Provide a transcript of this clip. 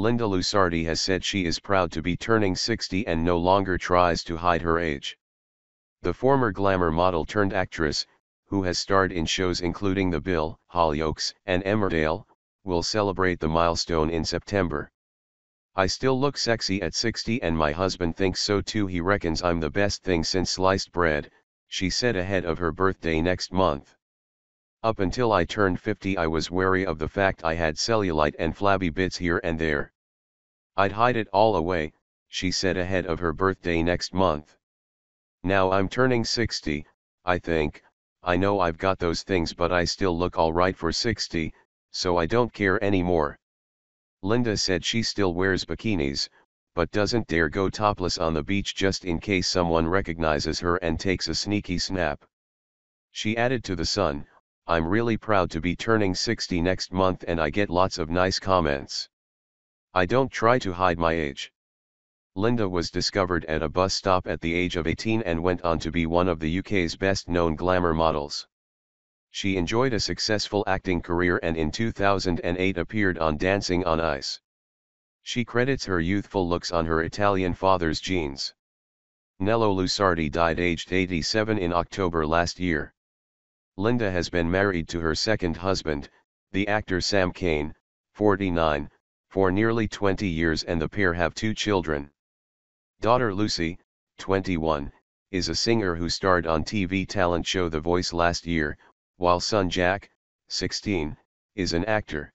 Linda Lusardi has said she is proud to be turning 60 and no longer tries to hide her age. The former glamour model turned actress, who has starred in shows including The Bill, Hollyoaks, and Emmerdale, will celebrate the milestone in September. I still look sexy at 60 and my husband thinks so too he reckons I'm the best thing since sliced bread, she said ahead of her birthday next month. Up until I turned 50 I was wary of the fact I had cellulite and flabby bits here and there. I'd hide it all away, she said ahead of her birthday next month. Now I'm turning 60, I think, I know I've got those things but I still look alright for 60, so I don't care anymore. Linda said she still wears bikinis, but doesn't dare go topless on the beach just in case someone recognizes her and takes a sneaky snap. She added to the sun, I'm really proud to be turning 60 next month and I get lots of nice comments. I don't try to hide my age. Linda was discovered at a bus stop at the age of 18 and went on to be one of the UK's best known glamour models. She enjoyed a successful acting career and in 2008 appeared on Dancing on Ice. She credits her youthful looks on her Italian father's genes. Nello Lusardi died aged 87 in October last year. Linda has been married to her second husband, the actor Sam Kane, 49, for nearly 20 years and the pair have two children. Daughter Lucy, 21, is a singer who starred on TV talent show The Voice last year, while son Jack, 16, is an actor.